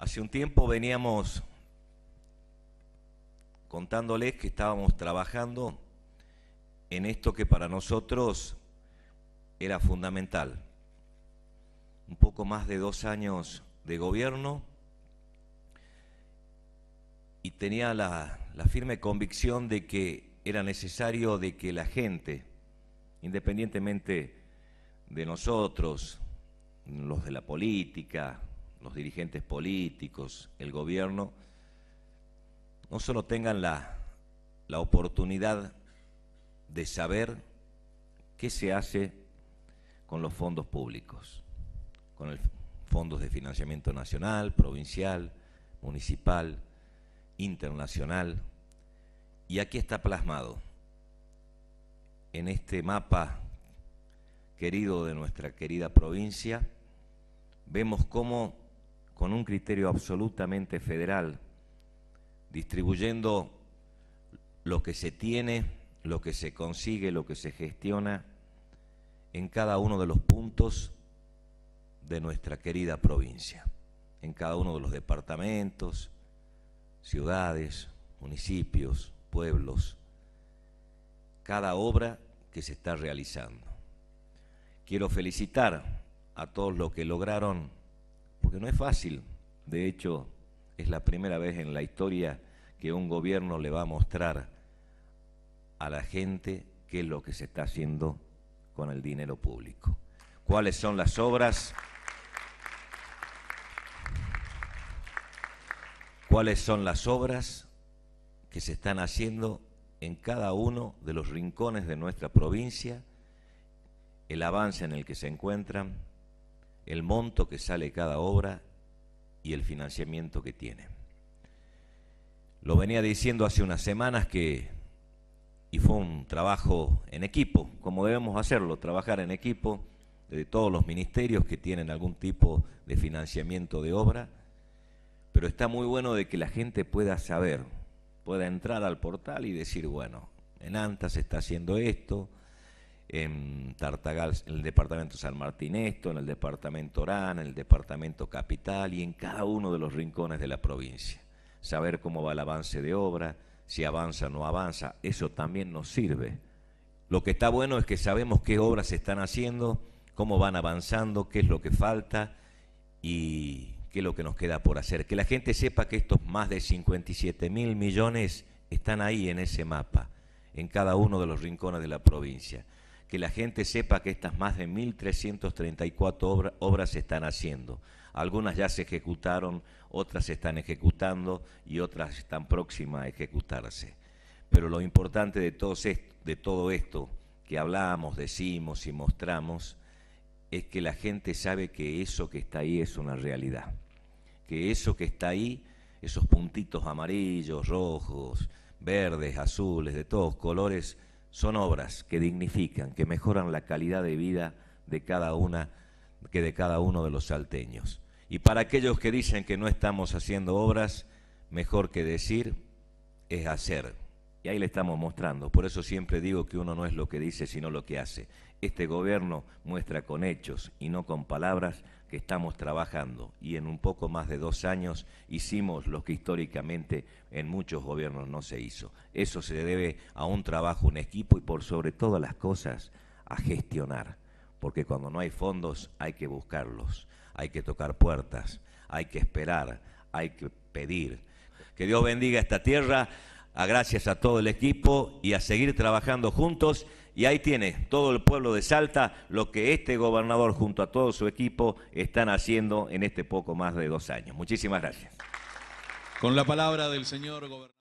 Hace un tiempo veníamos contándoles que estábamos trabajando en esto que para nosotros era fundamental. Un poco más de dos años de gobierno y tenía la, firme convicción de que era necesario de que la gente, independientemente de nosotros, los de la política, los dirigentes políticos, el gobierno, no solo tengan la, oportunidad de saber qué se hace con los fondos públicos, con los fondos de financiamiento nacional, provincial, municipal, internacional. Y aquí está plasmado, en este mapa querido de nuestra querida provincia, vemos cómo con un criterio absolutamente federal, distribuyendo lo que se tiene, lo que se consigue, lo que se gestiona en cada uno de los puntos de nuestra querida provincia, en cada uno de los departamentos, ciudades, municipios, pueblos, cada obra que se está realizando. Quiero felicitar a todos los que lograron porque no es fácil. De hecho, es la primera vez en la historia que un gobierno le va a mostrar a la gente qué es lo que se está haciendo con el dinero público, cuáles son las obras, cuáles son las obras que se están haciendo en cada uno de los rincones de nuestra provincia, el avance en el que se encuentran, el monto que sale cada obra y el financiamiento que tiene. Lo venía diciendo hace unas semanas que, y fue un trabajo en equipo, como debemos hacerlo, trabajar en equipo de todos los ministerios que tienen algún tipo de financiamiento de obra, pero está muy bueno de que la gente pueda saber, pueda entrar al portal y decir, bueno, en ANTA se está haciendo esto, en Tartagal, en el departamento San Martín Esto, en el departamento Orán, en el departamento Capital y en cada uno de los rincones de la provincia. Saber cómo va el avance de obra, si avanza o no avanza, eso también nos sirve. Lo que está bueno es que sabemos qué obras se están haciendo, cómo van avanzando, qué es lo que falta y qué es lo que nos queda por hacer. Que la gente sepa que estos más de 57 mil millones están ahí en ese mapa, en cada uno de los rincones de la provincia que la gente sepa que estas más de 1.334 obras se están haciendo. Algunas ya se ejecutaron, otras se están ejecutando y otras están próximas a ejecutarse. Pero lo importante de todo, esto, de todo esto que hablamos, decimos y mostramos es que la gente sabe que eso que está ahí es una realidad. Que eso que está ahí, esos puntitos amarillos, rojos, verdes, azules, de todos colores, son obras que dignifican, que mejoran la calidad de vida de cada una, que de cada uno de los salteños. Y para aquellos que dicen que no estamos haciendo obras, mejor que decir es hacer. Y ahí le estamos mostrando. Por eso siempre digo que uno no es lo que dice, sino lo que hace. Este gobierno muestra con hechos y no con palabras que estamos trabajando. Y en un poco más de dos años hicimos lo que históricamente en muchos gobiernos no se hizo. Eso se debe a un trabajo un equipo y por sobre todas las cosas a gestionar. Porque cuando no hay fondos hay que buscarlos, hay que tocar puertas, hay que esperar, hay que pedir. Que Dios bendiga esta tierra a gracias a todo el equipo y a seguir trabajando juntos. Y ahí tiene todo el pueblo de Salta lo que este gobernador junto a todo su equipo están haciendo en este poco más de dos años. Muchísimas gracias. Con la palabra del señor gobernador.